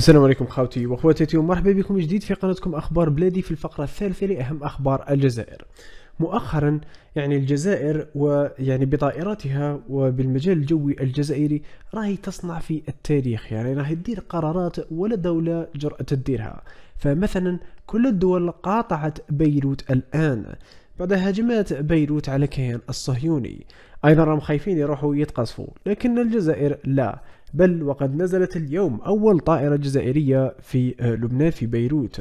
السلام عليكم خاوتي وأخواتي ومرحبا بكم جديد في قناتكم أخبار بلادي في الفقرة الثالثة لأهم أخبار الجزائر مؤخرا يعني الجزائر ويعني بطائراتها وبالمجال الجوي الجزائري راهي تصنع في التاريخ يعني راهي تدير قرارات ولا دولة جرأت تديرها فمثلا كل الدول قاطعت بيروت الآن بعد هجمات بيروت على الكيان الصهيوني أيضا راهم خايفين يروحوا يتقصفوا لكن الجزائر لا بل وقد نزلت اليوم أول طائرة جزائرية في آه، لبنان في بيروت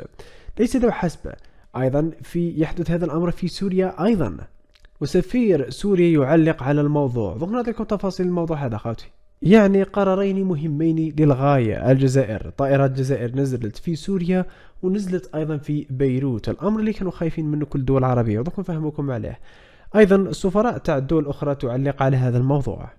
ليس ذو حسب أيضا في يحدث هذا الأمر في سوريا أيضا وسفير سوريا يعلق على الموضوع ضغنا لكم تفاصيل الموضوع هذا خاتي يعني قرارين مهمين للغاية الجزائر طائرات الجزائر نزلت في سوريا ونزلت أيضا في بيروت الأمر اللي كانوا خايفين منه كل الدول العربية ودوك فهموكم عليه أيضا السفراء تاع الدول الأخرى تعلق على هذا الموضوع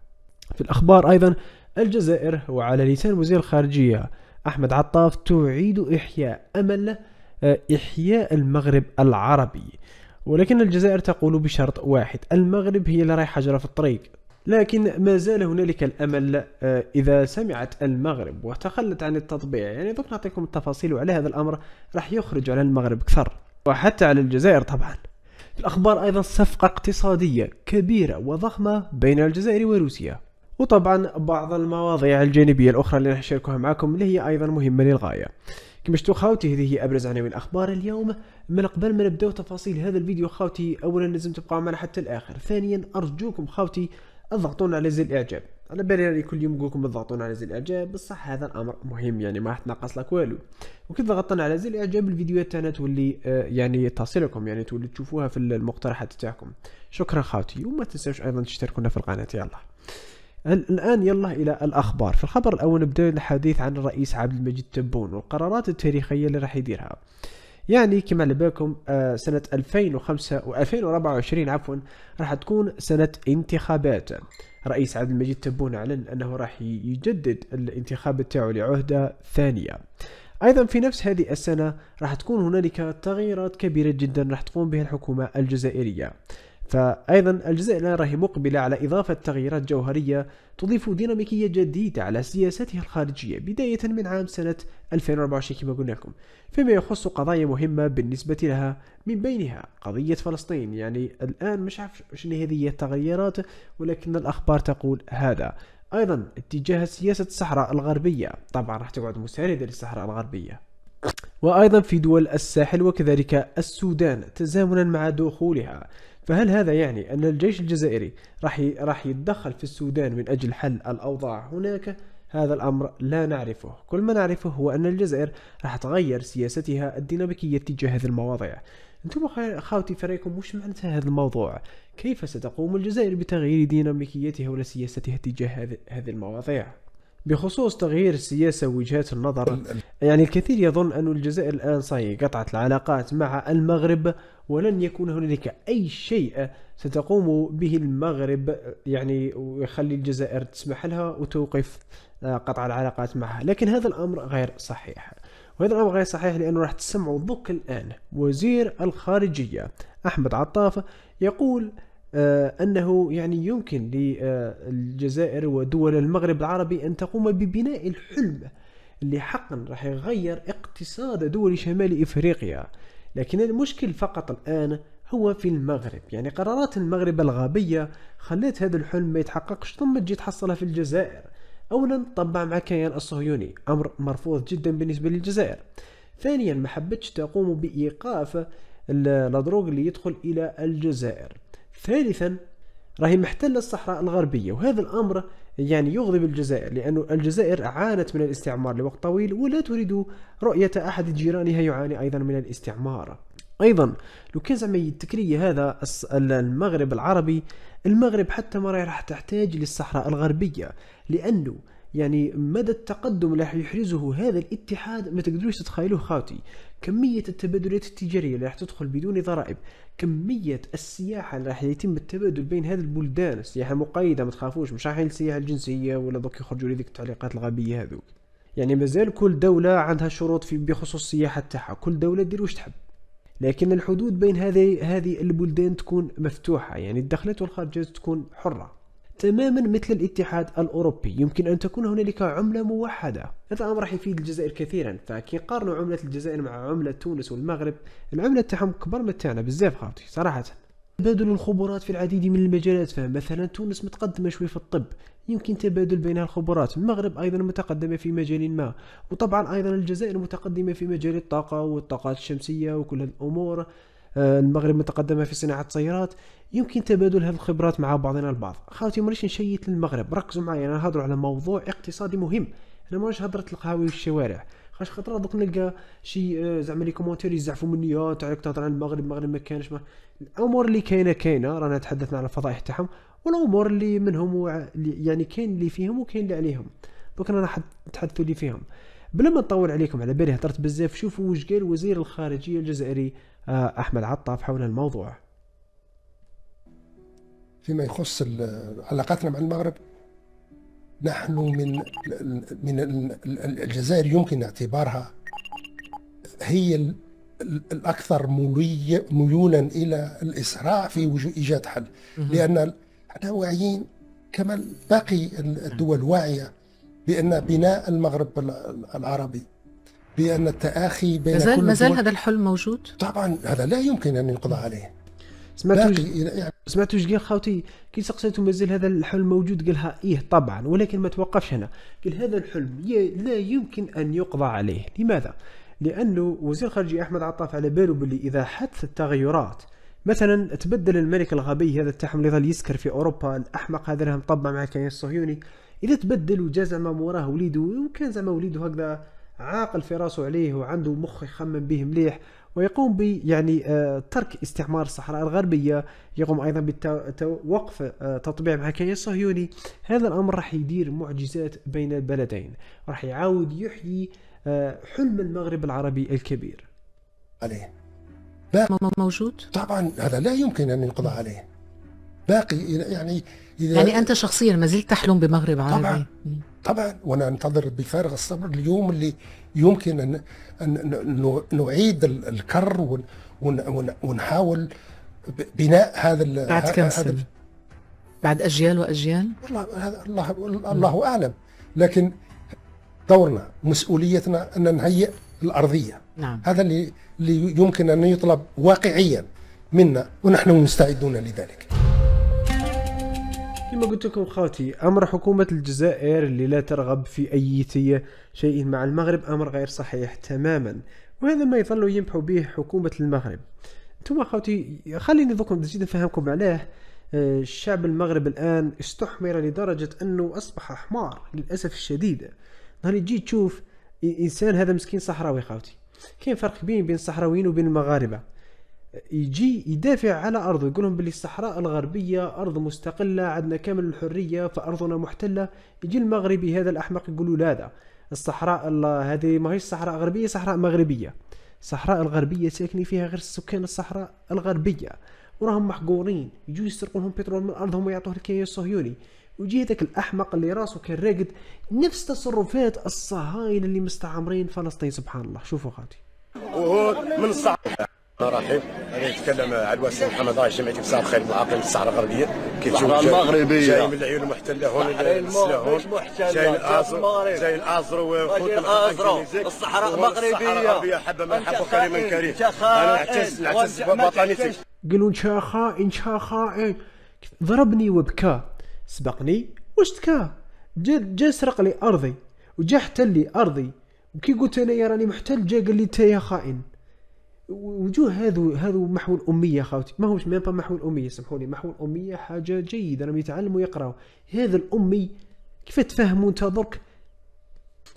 في الأخبار أيضا الجزائر وعلى لسان وزير الخارجية أحمد عطاف تعيد إحياء أمل آه، إحياء المغرب العربي ولكن الجزائر تقول بشرط واحد المغرب هي اللي رايحة حجرة في الطريق لكن ما زال هنالك الامل آه، اذا سمعت المغرب وتخلت عن التطبيع يعني دوك نعطيكم التفاصيل وعلى هذا الامر راح يخرج على المغرب اكثر وحتى على الجزائر طبعا في الاخبار ايضا صفقه اقتصاديه كبيره وضخمه بين الجزائر وروسيا وطبعا بعض المواضيع الجانبية الأخرى اللي راح أشاركها معكم اللي هي أيضا مهمة للغاية كما شفتوا خاوتي هذه هي أبرز عناوين الأخبار اليوم من قبل ما نبداو تفاصيل هذا الفيديو خاوتي أولا لازم تبقى معنا حتى الآخر ثانيا أرجوكم خاوتي اضغطونا على زر الإعجاب على بالي يعني كل يوم نقولكم اضغطون على زر الاعجاب بصح هذا الامر مهم يعني ما راح تنقص لك والو وكي ضغطنا على زر الاعجاب الفيديوهات تاعنا تولي آه، يعني تصلكم يعني تولي تشوفوها في المقترحات تاعكم شكرا خاوتي وما تنساوش ايضا تشتركونا في القناه يلا الآن يلا إلى الأخبار في الخبر الأول نبدأ الحديث عن الرئيس عبد المجيد تبون والقرارات التاريخية اللي راح يديرها يعني كما على بالكم آه، سنة 2005 و 2024 عفوا راح تكون سنة انتخابات رئيس عبد المجيد تبون أعلن أنه راح يجدد الانتخاب تاعو لعهدة ثانية أيضا في نفس هذه السنة راح تكون هنالك تغييرات كبيرة جدا راح تقوم بها الحكومة الجزائرية فأيضا الجزائر الآن راهي مقبلة على إضافة تغييرات جوهرية تضيف ديناميكية جديدة على سياستها الخارجية بداية من عام سنة 2024 كما قلنا لكم فيما يخص قضايا مهمة بالنسبة لها من بينها قضية فلسطين يعني الآن مش عارف شنو هذه التغييرات ولكن الأخبار تقول هذا أيضا اتجاه سياسة الصحراء الغربية طبعا راح تقعد مساندة للصحراء الغربية وأيضا في دول الساحل وكذلك السودان تزامنا مع دخولها فهل هذا يعني أن الجيش الجزائري راح راح يتدخل في السودان من أجل حل الأوضاع هناك هذا الأمر لا نعرفه كل ما نعرفه هو أن الجزائر راح تغير سياستها الديناميكية تجاه هذه المواضيع انتم خاوتي فريقكم وش معناتها هذا الموضوع كيف ستقوم الجزائر بتغيير ديناميكيتها ولا سياستها تجاه هذه المواضيع بخصوص تغيير السياسه ووجهات النظر يعني الكثير يظن أن الجزائر الان صحيح قطعت العلاقات مع المغرب ولن يكون هنالك اي شيء ستقوم به المغرب يعني ويخلي الجزائر تسمح لها وتوقف آه، قطع العلاقات معها لكن هذا الامر غير صحيح وهذا الامر غير صحيح لانه راح تسمعوا ذوك الان وزير الخارجيه احمد عطاف يقول آه، أنه يعني يمكن للجزائر ودول المغرب العربي أن تقوم ببناء الحلم اللي حقا راح يغير اقتصاد دول شمال إفريقيا لكن المشكل فقط الآن هو في المغرب يعني قرارات المغرب الغبية خلت هذا الحلم ما يتحققش ثم تجي تحصلها في الجزائر أولا طبع مع كيان الصهيوني أمر مرفوض جدا بالنسبة للجزائر ثانيا ما حبتش تقوم بإيقاف الأدروغ اللي يدخل إلى الجزائر ثالثا راهي محتلة الصحراء الغربية وهذا الأمر يعني يغضب الجزائر لأن الجزائر عانت من الاستعمار لوقت طويل ولا تريد رؤية أحد جيرانها يعاني أيضا من الاستعمار ايضا لو كان زعما يتكري هذا المغرب العربي المغرب حتى ما راح تحتاج للصحراء الغربيه لانه يعني مدى التقدم اللي راح يحرزه هذا الاتحاد ما تقدروش تتخيلوه خاوتي كمية التبادلات التجارية اللي راح تدخل بدون ضرائب كمية السياحة اللي راح يتم التبادل بين هذه البلدان السياحة مقيدة ما تخافوش مش راح السياحة الجنسية ولا دوك يخرجوا لي ذيك التعليقات الغبية هذوك يعني مازال كل دولة عندها شروط في بخصوص السياحة تاعها كل دولة دير واش تحب لكن الحدود بين هذه هذه البلدان تكون مفتوحة يعني الدخلات والخارجات تكون حرة تماما مثل الاتحاد الأوروبي يمكن أن تكون هنالك عملة موحدة هذا الأمر راح يفيد الجزائر كثيرا فكي قارنوا عملة الجزائر مع عملة تونس والمغرب العملة تاعهم كبر من تاعنا بزاف خاوتي صراحة تبادل الخبرات في العديد من المجالات فمثلا تونس متقدمة شوي في الطب يمكن تبادل بينها الخبرات المغرب أيضا متقدمة في مجال ما وطبعا أيضا الجزائر متقدمة في مجال الطاقة والطاقات الشمسية وكل الأمور آه، المغرب متقدمه في صناعه السيارات يمكن تبادل هذه الخبرات مع بعضنا البعض خاوتي مانيش نشيت للمغرب ركزوا معايا انا نهضروا على موضوع اقتصادي مهم انا مانيش هضره القهاوي والشوارع خاش خطره دوك نلقى شي آه، زعما لي كومونتير يزعفوا مني اه انت تهضر عن المغرب المغرب ما كانش ما الامور اللي كاينه كاينه رانا تحدثنا على الفضائح تاعهم والامور اللي منهم وع... يعني كاين اللي فيهم وكاين اللي عليهم دوك رانا نتحدثوا اللي فيهم بلا ما نطول عليكم على بالي هضرت بزاف شوفوا واش قال وزير الخارجيه الجزائري آه، أحمد عطاف حول الموضوع فيما يخص علاقاتنا مع المغرب نحن من من الجزائر يمكن اعتبارها هي الاكثر ميولا الى الاسراع في ايجاد حل لان احنا واعيين كما باقي الدول واعيه بان بناء المغرب العربي بأن التآخي بين مازال مازال هذا الحلم موجود؟ طبعا هذا لا يمكن أن ينقضى عليه سمعتوش يعني خاوتي كي سقسيته مازال هذا الحلم موجود قالها ايه طبعا ولكن ما توقفش هنا قال هذا الحلم لا يمكن ان يقضى عليه لماذا لانه وزير الخارجيه احمد عطاف على باله باللي اذا حدث التغيرات مثلا تبدل الملك الغبي هذا تاعهم اللي ظل يسكر في اوروبا الاحمق هذا اللي مطبع مع الكيان الصهيوني اذا تبدل وجا زعما موراه وليده وكان زعما وليده هكذا عاقل في راسه عليه وعنده مخ يخمم به مليح ويقوم ب يعني آه، ترك استعمار الصحراء الغربيه يقوم ايضا بوقف آه، تطبيع الكيان الصهيوني هذا الامر راح يدير معجزات بين البلدين راح يعاود يحيي آه، حلم المغرب العربي الكبير عليه لا موجود طبعا هذا لا يمكن ان ينقضى عليه باقي يعني إذا يعني أنت شخصيا ما زلت تحلم بمغرب عربي طبعا طبعا وأنا أنتظر بفارغ الصبر اليوم اللي يمكن أن, أن نعيد الكر ونحاول بناء هذا بعد كم سنة؟ بعد أجيال وأجيال؟ والله الله الله أعلم لكن دورنا مسؤوليتنا أن نهيئ الأرضية نعم. هذا اللي يمكن أن يطلب واقعيا منا ونحن مستعدون لذلك ما قلت لكم خواتي أمر حكومة الجزائر اللي لا ترغب في اي شيء مع المغرب أمر غير صحيح تماما وهذا ما يظلوا يمحو به حكومة المغرب انتم خوتي خليني دوك نزيد نفهمكم علاه الشعب المغرب الآن استحمر لدرجة أنه أصبح حمار للأسف الشديد نهار تجي تشوف إنسان هذا مسكين صحراوي خوتي كاين فرق كبير بين الصحراويين وبين المغاربة يجي يدافع على ارضه يقول لهم باللي الصحراء الغربيه ارض مستقله عندنا كامل الحريه فارضنا محتله يجي المغربي هذا الاحمق يقول له هذا الصحراء هذه ماهيش صحراء غربيه صحراء مغربيه الصحراء الغربيه ساكنين فيها غير سكان الصحراء الغربيه وراهم محقورين يجوا يسرقوا لهم بترول من ارضهم ويعطوه الكيان الصهيوني ويجي هذاك الاحمق اللي راسه كان راقد نفس تصرفات الصهاينه اللي مستعمرين فلسطين سبحان الله شوفوا خاتي من الصحراء رحيم انا نتكلم على الوسيم محمد راه جمعيه مساء الخير المعاقل الصحراء الغربيه كي تشوف المغربيه جاي من العيون المحتله هون السلاهون جاي الازرو جاي الازرو الازرو الصحراء المغربيه حبه من حبه كريما كريم انا نعتز نعتز بوطنيتي قالوا انت خائن انت خائن ضربني وبكى سبقني واش تكا جا جا سرق لي ارضي وجا احتل لي ارضي وكي قلت انا راني محتل جا قال لي انت يا خائن وجوه هذو هذو محو الاميه خاوتي ما هوش ميم با محو الاميه سمحوني محو الاميه حاجه جيده راهم يتعلموا يقراوا هذا الامي كيف تفهموا انت درك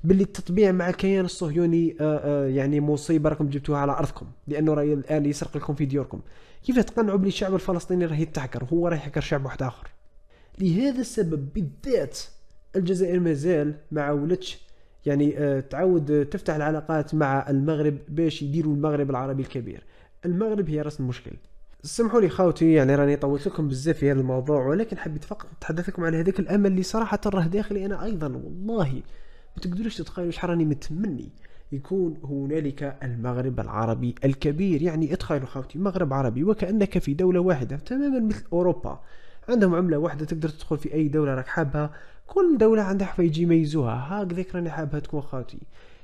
باللي التطبيع مع الكيان الصهيوني آآ آه، آآ آه، يعني مصيبه راكم جبتوها على ارضكم لانه راه الان يسرق لكم في ديوركم كيف تقنعوا بلي الشعب الفلسطيني راه يتحكر هو راه يحكر شعب واحد اخر لهذا السبب بالذات الجزائر مازال ما عاولتش يعني آه، تعود آه، تفتح العلاقات مع المغرب باش يديروا المغرب العربي الكبير المغرب هي راس المشكل سمحوا لي خاوتي يعني راني طولت لكم بزاف في هذا الموضوع ولكن حبيت فقط نتحدث لكم على هذاك الامل اللي صراحه راه داخلي انا ايضا والله ما تقدروش تتخيلوا شحال راني متمني يكون هنالك المغرب العربي الكبير يعني اتخيلوا خاوتي مغرب عربي وكانك في دوله واحده تماما مثل اوروبا عندهم عمله واحده تقدر تدخل في اي دوله راك حابها كل دولة عندها حوايج يميزوها هكذاك راني حابها تكون خاوتي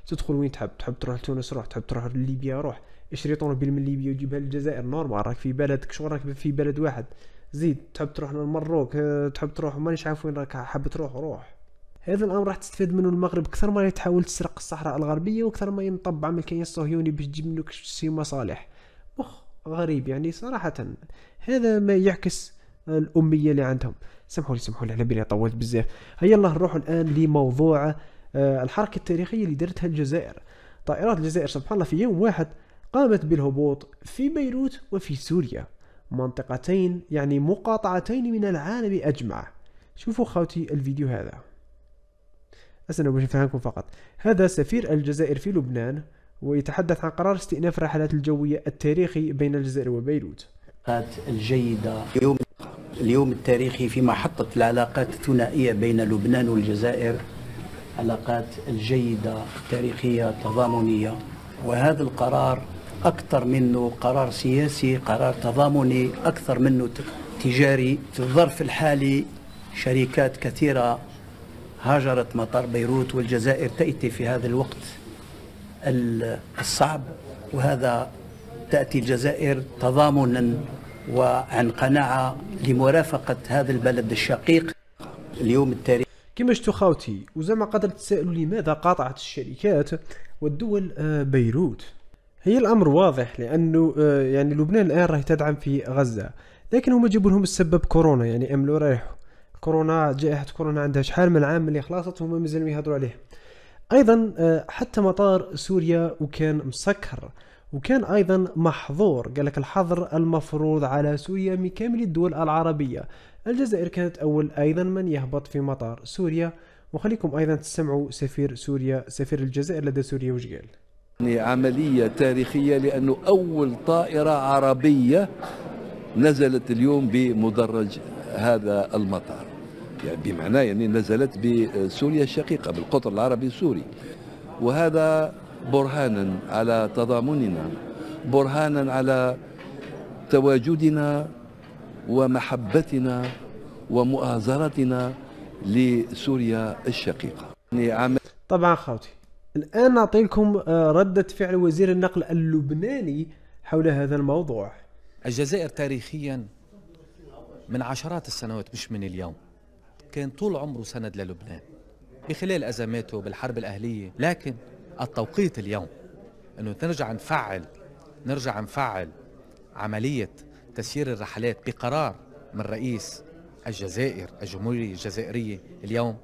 تدخل وين تحب تحب تروح لتونس روح تحب تروح لليبيا روح اشري طونوبيل من ليبيا وجيبها للجزائر نورمال راك في بلدك شغل راك في بلد واحد زيد تحب تروح للمروك تحب تروح مانيش عارف وين راك حاب تروح روح هذا الامر راح تستفاد منه المغرب اكثر ما تحاول تسرق الصحراء الغربيه واكثر ما ينطبع من الكيان الصهيوني باش تجيب منك شي مصالح مخ غريب يعني صراحه هذا ما يعكس الاميه اللي عندهم سمحوا لي سمحوا لي على بالي طولت بزاف هيا الله نروحوا الان لموضوع آه، الحركه التاريخيه اللي دارتها الجزائر طائرات الجزائر سبحان الله في يوم واحد قامت بالهبوط في بيروت وفي سوريا منطقتين يعني مقاطعتين من العالم أجمع شوفوا خوتي الفيديو هذا أسنى باش نفهمكم فقط هذا سفير الجزائر في لبنان ويتحدث عن قرار استئناف الرحلات الجوية التاريخي بين الجزائر وبيروت الجيدة اليوم اليوم التاريخي في محطة العلاقات الثنائية بين لبنان والجزائر علاقات الجيدة تاريخية تضامنية وهذا القرار أكثر منه قرار سياسي قرار تضامني أكثر منه تجاري في الظرف الحالي شركات كثيرة هاجرت مطار بيروت والجزائر تأتي في هذا الوقت الصعب وهذا تأتي الجزائر تضامنا وعن قناعة لمرافقة هذا البلد الشقيق اليوم التاريخ كما شتو خاوتي وزعما قدرت تتسائلوا لماذا قاطعت الشركات والدول آه، بيروت هي الامر واضح لانه آه، يعني لبنان الان راهي تدعم في غزه لكن هما جابوا لهم السبب كورونا يعني املوا رايحوا كورونا جائحه كورونا عندها شحال من عام اللي خلاصت هما مازالوا يهضروا عليه ايضا آه، حتى مطار سوريا وكان مسكر وكان ايضا محظور قال لك الحظر المفروض على سوريا من كامل الدول العربيه الجزائر كانت اول ايضا من يهبط في مطار سوريا وخليكم ايضا تسمعوا سفير سوريا سفير الجزائر لدى سوريا وش قال يعني عملية تاريخية لأنه أول طائرة عربية نزلت اليوم بمدرج هذا المطار يعني بمعنى يعني نزلت بسوريا الشقيقة بالقطر العربي السوري وهذا برهانا على تضامننا برهانا على تواجدنا ومحبتنا ومؤازرتنا لسوريا الشقيقة يعني طبعا خاوتي الآن نعطيكم آه، ردة فعل وزير النقل اللبناني حول هذا الموضوع الجزائر تاريخيا من عشرات السنوات مش من اليوم كان طول عمره سند للبنان بخلال أزماته بالحرب الأهلية لكن التوقيت اليوم انه نرجع نفعل نرجع نفعل عمليه تسيير الرحلات بقرار من رئيس الجزائر الجمهوريه الجزائريه اليوم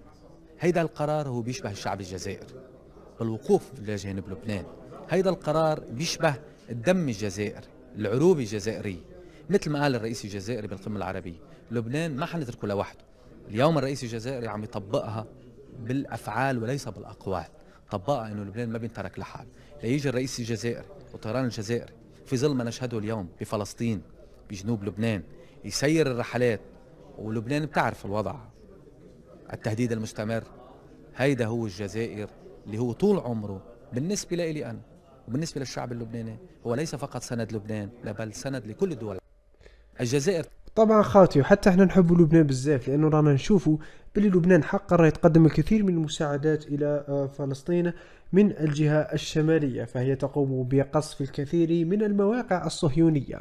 هيدا القرار هو بيشبه الشعب الجزائر بالوقوف لجانب لبنان هيدا القرار بيشبه الدم الجزائري العروبه الجزائريه مثل ما قال الرئيس الجزائري بالقمه العربيه لبنان ما حنتركه لوحده اليوم الرئيس الجزائري عم يطبقها بالافعال وليس بالاقوال طبقها انه لبنان ما بينترك لحال ليجي الرئيس الجزائري والطيران الجزائري في ظل ما نشهده اليوم بفلسطين بجنوب لبنان يسير الرحلات ولبنان بتعرف الوضع التهديد المستمر هيدا هو الجزائر اللي هو طول عمره بالنسبة لي أنا وبالنسبة للشعب اللبناني هو ليس فقط سند لبنان لا بل سند لكل الدول الجزائر طبعا خاوتي وحتى احنا نحب لبنان بزاف لانه رانا نشوفوا بلي لبنان حقا راه يتقدم الكثير من المساعدات الى آه، فلسطين من الجهة الشمالية فهي تقوم بقصف الكثير من المواقع الصهيونية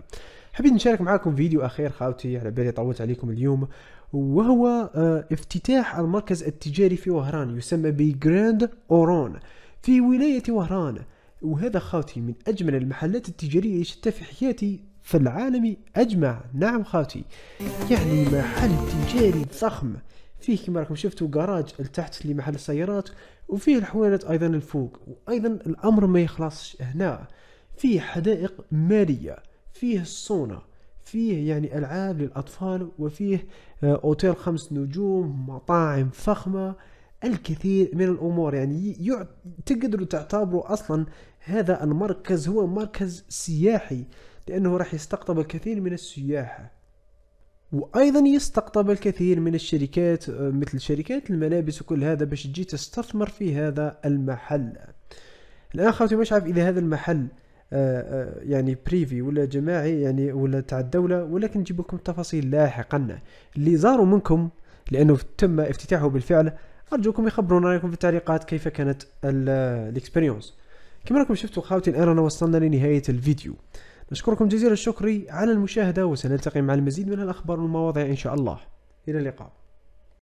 حبيت نشارك معكم فيديو أخير خاوتي على بالي طولت عليكم اليوم وهو آه، افتتاح المركز التجاري في وهران يسمى بجراند أورون في ولاية وهران وهذا خاوتي من أجمل المحلات التجارية اللي شفتها في حياتي في العالم أجمع نعم خاوتي يعني محل تجاري ضخم فيه كما راكم شفتوا جراج لتحت لمحل السيارات وفيه الحوانت أيضا الفوق وأيضا الأمر ما يخلصش هنا فيه حدائق مالية فيه الصونة فيه يعني ألعاب للأطفال وفيه آه، أوتيل خمس نجوم مطاعم فخمة الكثير من الأمور يعني تقدروا تعتبروا أصلا هذا المركز هو مركز سياحي لأنه راح يستقطب الكثير من السياح وايضا يستقطب الكثير من الشركات مثل شركات الملابس وكل هذا باش تجي تستثمر في هذا المحل الان خاوتي مش عارف اذا هذا المحل آه، آه، يعني بريفي ولا جماعي يعني ولا تاع الدولة ولكن نجيب لكم التفاصيل لاحقا اللي زاروا منكم لأنه تم افتتاحه بالفعل أرجوكم يخبرونا رأيكم في التعليقات كيف كانت الاكسبيريونس كما راكم شفتوا خاوتي الآن أنا وصلنا لنهاية الفيديو نشكركم جزيل الشكر على المشاهدة وسنلتقي مع المزيد من الأخبار والمواضيع إن شاء الله إلى اللقاء